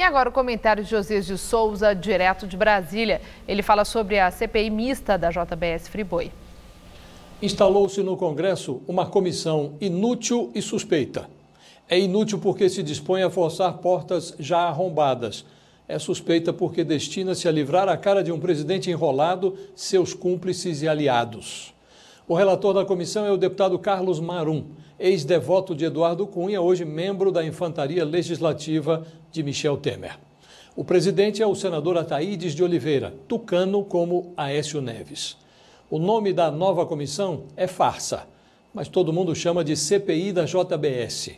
E agora o comentário de Josias de Souza, direto de Brasília. Ele fala sobre a CPI mista da JBS Friboi. Instalou-se no Congresso uma comissão inútil e suspeita. É inútil porque se dispõe a forçar portas já arrombadas. É suspeita porque destina-se a livrar a cara de um presidente enrolado, seus cúmplices e aliados. O relator da comissão é o deputado Carlos Marum, ex-devoto de Eduardo Cunha, hoje membro da Infantaria Legislativa de Michel Temer. O presidente é o senador Ataídes de Oliveira, tucano como Aécio Neves. O nome da nova comissão é farsa, mas todo mundo chama de CPI da JBS.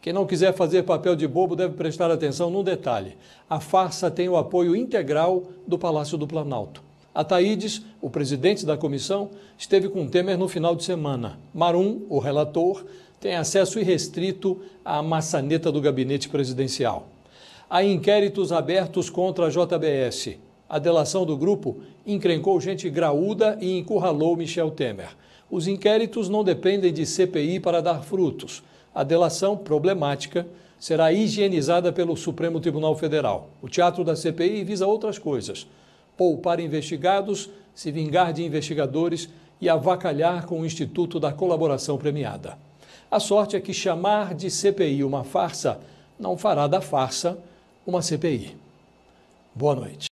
Quem não quiser fazer papel de bobo deve prestar atenção num detalhe: a farsa tem o apoio integral do Palácio do Planalto. Ataídes, o presidente da comissão, esteve com Temer no final de semana. Marum, o relator, tem acesso irrestrito à maçaneta do gabinete presidencial. Há inquéritos abertos contra a JBS. A delação do grupo encrencou gente graúda e encurralou Michel Temer. Os inquéritos não dependem de CPI para dar frutos. A delação problemática será higienizada pelo Supremo Tribunal Federal. O teatro da CPI visa outras coisas poupar investigados, se vingar de investigadores e avacalhar com o Instituto da Colaboração Premiada. A sorte é que chamar de CPI uma farsa não fará da farsa uma CPI. Boa noite.